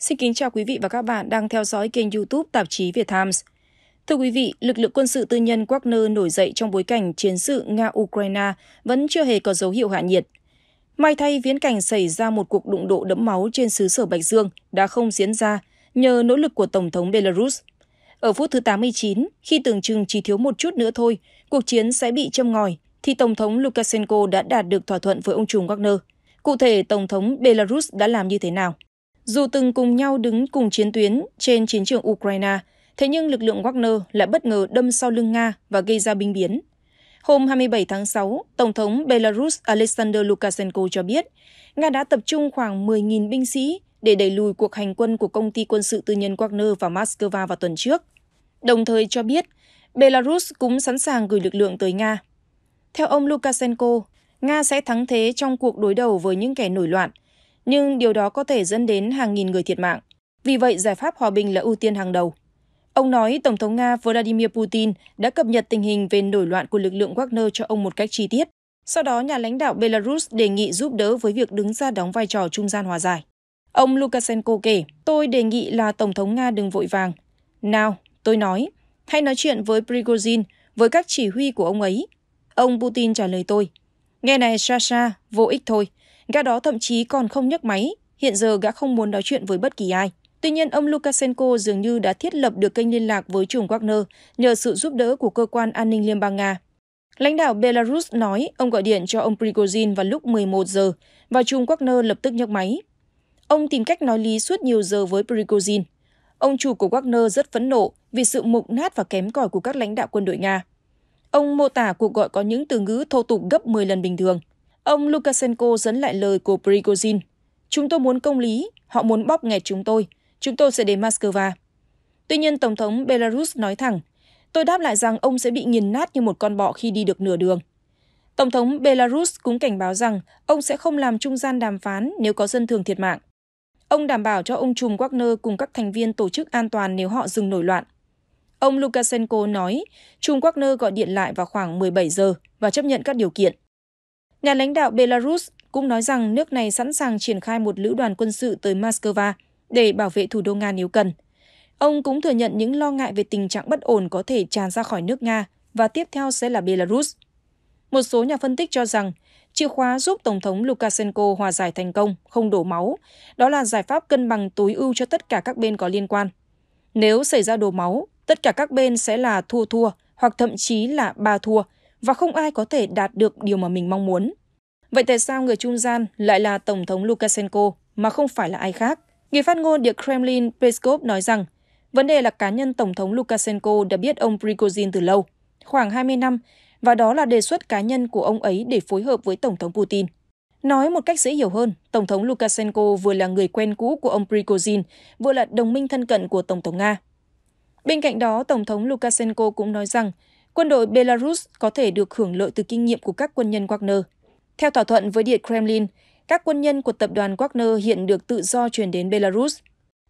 Xin kính chào quý vị và các bạn đang theo dõi kênh YouTube tạp chí Việt Times. Thưa quý vị, lực lượng quân sự tư nhân Wagner nổi dậy trong bối cảnh chiến sự Nga-Ukraine vẫn chưa hề có dấu hiệu hạ nhiệt. May thay viễn cảnh xảy ra một cuộc đụng độ đẫm máu trên xứ sở Bạch Dương đã không diễn ra nhờ nỗ lực của Tổng thống Belarus. Ở phút thứ 89, khi tưởng chừng chỉ thiếu một chút nữa thôi, cuộc chiến sẽ bị châm ngòi, thì Tổng thống Lukashenko đã đạt được thỏa thuận với ông trùm Wagner. Cụ thể, Tổng thống Belarus đã làm như thế nào? dù từng cùng nhau đứng cùng chiến tuyến trên chiến trường Ukraine, thế nhưng lực lượng Wagner lại bất ngờ đâm sau lưng Nga và gây ra binh biến. Hôm 27 tháng 6, Tổng thống Belarus Alexander Lukashenko cho biết, Nga đã tập trung khoảng 10.000 binh sĩ để đẩy lùi cuộc hành quân của công ty quân sự tư nhân Wagner vào Moscow vào tuần trước, đồng thời cho biết Belarus cũng sẵn sàng gửi lực lượng tới Nga. Theo ông Lukashenko, Nga sẽ thắng thế trong cuộc đối đầu với những kẻ nổi loạn – nhưng điều đó có thể dẫn đến hàng nghìn người thiệt mạng. Vì vậy, giải pháp hòa bình là ưu tiên hàng đầu. Ông nói Tổng thống Nga Vladimir Putin đã cập nhật tình hình về nổi loạn của lực lượng Wagner cho ông một cách chi tiết. Sau đó, nhà lãnh đạo Belarus đề nghị giúp đỡ với việc đứng ra đóng vai trò trung gian hòa giải. Ông Lukashenko kể, tôi đề nghị là Tổng thống Nga đừng vội vàng. Nào, tôi nói, hãy nói chuyện với Prigozhin, với các chỉ huy của ông ấy. Ông Putin trả lời tôi, nghe này Sasha, vô ích thôi, Gã đó thậm chí còn không nhấc máy, hiện giờ gã không muốn nói chuyện với bất kỳ ai. Tuy nhiên, ông Lukashenko dường như đã thiết lập được kênh liên lạc với chủng Wagner nhờ sự giúp đỡ của cơ quan an ninh Liên bang Nga. Lãnh đạo Belarus nói ông gọi điện cho ông Prigozhin vào lúc 11 giờ và chủng Wagner lập tức nhấc máy. Ông tìm cách nói lý suốt nhiều giờ với Prigozhin. Ông chủ của Wagner rất phẫn nộ vì sự mục nát và kém cỏi của các lãnh đạo quân đội Nga. Ông mô tả cuộc gọi có những từ ngữ thô tục gấp 10 lần bình thường. Ông Lukashenko dẫn lại lời của Prigozhin. Chúng tôi muốn công lý, họ muốn bóp nghẹt chúng tôi, chúng tôi sẽ đến Moscow. Tuy nhiên, Tổng thống Belarus nói thẳng, tôi đáp lại rằng ông sẽ bị nghiền nát như một con bọ khi đi được nửa đường. Tổng thống Belarus cũng cảnh báo rằng ông sẽ không làm trung gian đàm phán nếu có dân thường thiệt mạng. Ông đảm bảo cho ông trùm Wagner cùng các thành viên tổ chức an toàn nếu họ dừng nổi loạn. Ông Lukashenko nói, trùm Wagner gọi điện lại vào khoảng 17 giờ và chấp nhận các điều kiện. Nhà lãnh đạo Belarus cũng nói rằng nước này sẵn sàng triển khai một lữ đoàn quân sự tới Moscow để bảo vệ thủ đô Nga nếu cần. Ông cũng thừa nhận những lo ngại về tình trạng bất ổn có thể tràn ra khỏi nước Nga và tiếp theo sẽ là Belarus. Một số nhà phân tích cho rằng chìa khóa giúp Tổng thống Lukashenko hòa giải thành công, không đổ máu, đó là giải pháp cân bằng tối ưu cho tất cả các bên có liên quan. Nếu xảy ra đổ máu, tất cả các bên sẽ là thua thua hoặc thậm chí là ba thua và không ai có thể đạt được điều mà mình mong muốn. Vậy tại sao người trung gian lại là Tổng thống Lukashenko mà không phải là ai khác? Người phát ngôn Điện Kremlin Peskov nói rằng vấn đề là cá nhân Tổng thống Lukashenko đã biết ông Prigozhin từ lâu, khoảng 20 năm, và đó là đề xuất cá nhân của ông ấy để phối hợp với Tổng thống Putin. Nói một cách dễ hiểu hơn, Tổng thống Lukashenko vừa là người quen cũ của ông Prigozhin, vừa là đồng minh thân cận của Tổng thống Nga. Bên cạnh đó, Tổng thống Lukashenko cũng nói rằng quân đội Belarus có thể được hưởng lợi từ kinh nghiệm của các quân nhân Wagner. Theo thỏa thuận với Điện Kremlin, các quân nhân của tập đoàn Wagner hiện được tự do chuyển đến Belarus.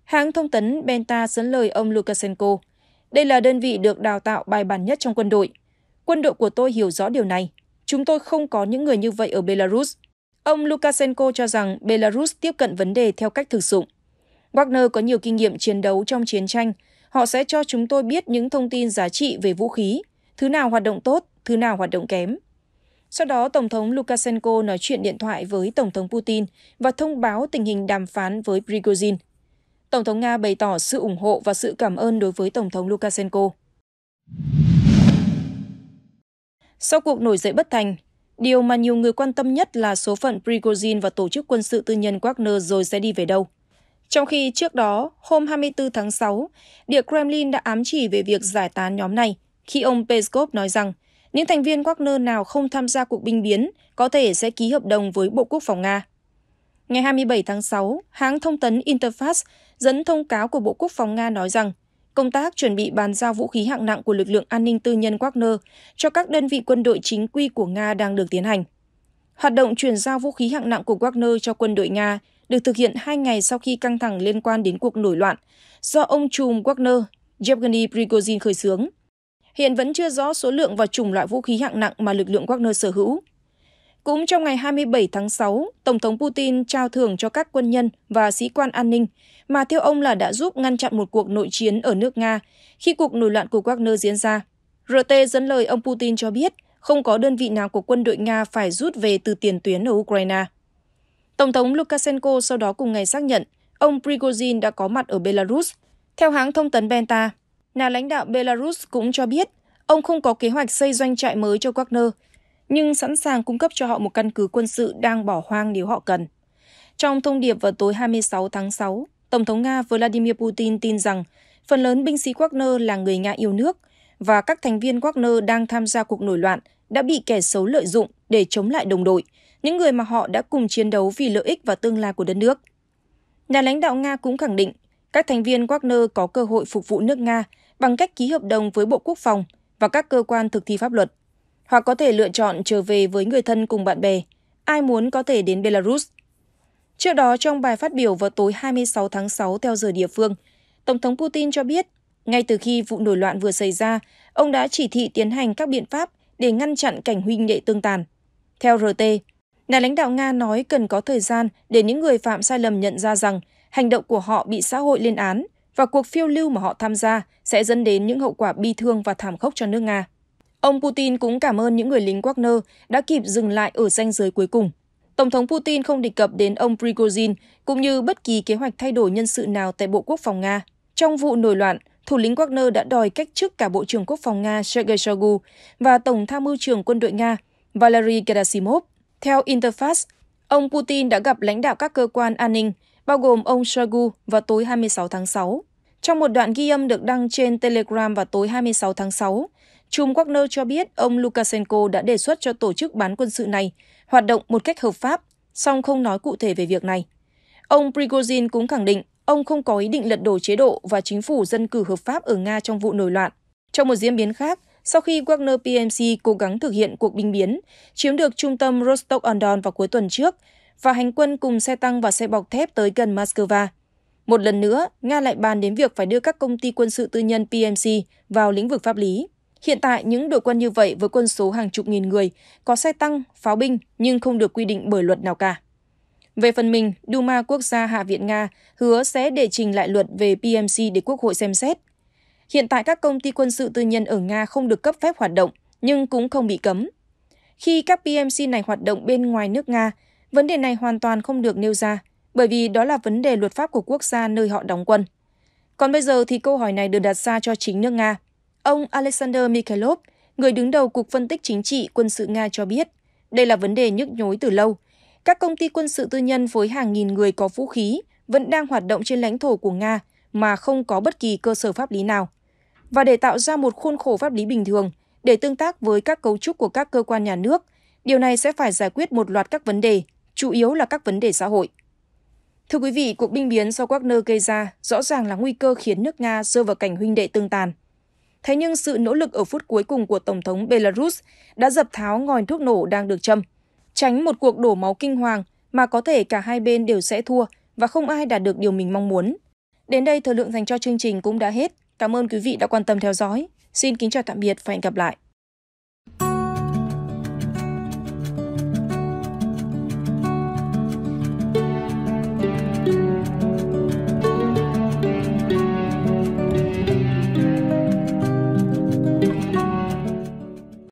Hãng thông tấn Benta dẫn lời ông Lukashenko. Đây là đơn vị được đào tạo bài bản nhất trong quân đội. Quân đội của tôi hiểu rõ điều này. Chúng tôi không có những người như vậy ở Belarus. Ông Lukashenko cho rằng Belarus tiếp cận vấn đề theo cách thực dụng. Wagner có nhiều kinh nghiệm chiến đấu trong chiến tranh. Họ sẽ cho chúng tôi biết những thông tin giá trị về vũ khí, thứ nào hoạt động tốt, thứ nào hoạt động kém. Sau đó, Tổng thống Lukashenko nói chuyện điện thoại với Tổng thống Putin và thông báo tình hình đàm phán với Prigozhin. Tổng thống Nga bày tỏ sự ủng hộ và sự cảm ơn đối với Tổng thống Lukashenko. Sau cuộc nổi dậy bất thành, điều mà nhiều người quan tâm nhất là số phận Prigozhin và tổ chức quân sự tư nhân Wagner rồi sẽ đi về đâu. Trong khi trước đó, hôm 24 tháng 6, địa Kremlin đã ám chỉ về việc giải tán nhóm này – khi ông Peskov nói rằng những thành viên Wagner nào không tham gia cuộc binh biến có thể sẽ ký hợp đồng với Bộ Quốc phòng Nga. Ngày 27 tháng 6, hãng thông tấn Interfax dẫn thông cáo của Bộ Quốc phòng Nga nói rằng công tác chuẩn bị bàn giao vũ khí hạng nặng của lực lượng an ninh tư nhân Wagner cho các đơn vị quân đội chính quy của Nga đang được tiến hành. Hoạt động chuyển giao vũ khí hạng nặng của Wagner cho quân đội Nga được thực hiện hai ngày sau khi căng thẳng liên quan đến cuộc nổi loạn do ông trùm Wagner Yevgeny Prigozhin khởi xướng – Hiện vẫn chưa rõ số lượng và chủng loại vũ khí hạng nặng mà lực lượng Wagner sở hữu. Cũng trong ngày 27 tháng 6, Tổng thống Putin trao thưởng cho các quân nhân và sĩ quan an ninh mà theo ông là đã giúp ngăn chặn một cuộc nội chiến ở nước Nga khi cuộc nổi loạn của Wagner diễn ra. RT dẫn lời ông Putin cho biết không có đơn vị nào của quân đội Nga phải rút về từ tiền tuyến ở Ukraine. Tổng thống Lukashenko sau đó cùng ngày xác nhận ông Prigozhin đã có mặt ở Belarus. Theo hãng thông tấn Benta, Nhà lãnh đạo Belarus cũng cho biết ông không có kế hoạch xây doanh trại mới cho Wagner, nhưng sẵn sàng cung cấp cho họ một căn cứ quân sự đang bỏ hoang nếu họ cần. Trong thông điệp vào tối 26 tháng 6, Tổng thống Nga Vladimir Putin tin rằng phần lớn binh sĩ Wagner là người Nga yêu nước và các thành viên Wagner đang tham gia cuộc nổi loạn đã bị kẻ xấu lợi dụng để chống lại đồng đội, những người mà họ đã cùng chiến đấu vì lợi ích và tương lai của đất nước. Nhà lãnh đạo Nga cũng khẳng định các thành viên Wagner có cơ hội phục vụ nước Nga bằng cách ký hợp đồng với Bộ Quốc phòng và các cơ quan thực thi pháp luật, hoặc có thể lựa chọn trở về với người thân cùng bạn bè. Ai muốn có thể đến Belarus. Trước đó, trong bài phát biểu vào tối 26 tháng 6 theo giờ địa phương, Tổng thống Putin cho biết, ngay từ khi vụ nổi loạn vừa xảy ra, ông đã chỉ thị tiến hành các biện pháp để ngăn chặn cảnh huynh đệ tương tàn. Theo RT, nhà lãnh đạo Nga nói cần có thời gian để những người phạm sai lầm nhận ra rằng hành động của họ bị xã hội lên án và cuộc phiêu lưu mà họ tham gia sẽ dẫn đến những hậu quả bi thương và thảm khốc cho nước Nga. Ông Putin cũng cảm ơn những người lính Wagner đã kịp dừng lại ở ranh giới cuối cùng. Tổng thống Putin không đề cập đến ông Prigozhin cũng như bất kỳ kế hoạch thay đổi nhân sự nào tại Bộ Quốc phòng Nga. Trong vụ nổi loạn, thủ lĩnh Wagner đã đòi cách chức cả Bộ trưởng Quốc phòng Nga Sergei Shoigu và Tổng tham mưu trưởng quân đội Nga Valery Gerasimov. Theo Interfax, ông Putin đã gặp lãnh đạo các cơ quan an ninh bao gồm ông Shoigu vào tối 26 tháng 6. Trong một đoạn ghi âm được đăng trên Telegram vào tối 26 tháng 6, Trung Wagner cho biết ông Lukashenko đã đề xuất cho tổ chức bán quân sự này hoạt động một cách hợp pháp, song không nói cụ thể về việc này. Ông Prigozhin cũng khẳng định ông không có ý định lật đổ chế độ và chính phủ dân cử hợp pháp ở Nga trong vụ nổi loạn. Trong một diễn biến khác, sau khi Wagner PMC cố gắng thực hiện cuộc binh biến, chiếm được trung tâm Rostov-on-Don vào cuối tuần trước, và hành quân cùng xe tăng và xe bọc thép tới gần Moscow. Một lần nữa, Nga lại bàn đến việc phải đưa các công ty quân sự tư nhân PMC vào lĩnh vực pháp lý. Hiện tại, những đội quân như vậy với quân số hàng chục nghìn người, có xe tăng, pháo binh nhưng không được quy định bởi luật nào cả. Về phần mình, Duma Quốc gia Hạ viện Nga hứa sẽ đệ trình lại luật về PMC để Quốc hội xem xét. Hiện tại các công ty quân sự tư nhân ở Nga không được cấp phép hoạt động, nhưng cũng không bị cấm. Khi các PMC này hoạt động bên ngoài nước Nga, Vấn đề này hoàn toàn không được nêu ra, bởi vì đó là vấn đề luật pháp của quốc gia nơi họ đóng quân. Còn bây giờ thì câu hỏi này được đặt ra cho chính nước Nga. Ông Alexander Mikhailov, người đứng đầu Cục Phân tích Chính trị Quân sự Nga cho biết, đây là vấn đề nhức nhối từ lâu. Các công ty quân sự tư nhân với hàng nghìn người có vũ khí vẫn đang hoạt động trên lãnh thổ của Nga mà không có bất kỳ cơ sở pháp lý nào. Và để tạo ra một khuôn khổ pháp lý bình thường để tương tác với các cấu trúc của các cơ quan nhà nước, điều này sẽ phải giải quyết một loạt các vấn đề chủ yếu là các vấn đề xã hội. Thưa quý vị, cuộc binh biến do Wagner gây ra rõ ràng là nguy cơ khiến nước Nga rơi vào cảnh huynh đệ tương tàn. Thế nhưng sự nỗ lực ở phút cuối cùng của Tổng thống Belarus đã dập tháo ngòi thuốc nổ đang được châm, tránh một cuộc đổ máu kinh hoàng mà có thể cả hai bên đều sẽ thua và không ai đạt được điều mình mong muốn. Đến đây thời lượng dành cho chương trình cũng đã hết. Cảm ơn quý vị đã quan tâm theo dõi. Xin kính chào tạm biệt và hẹn gặp lại.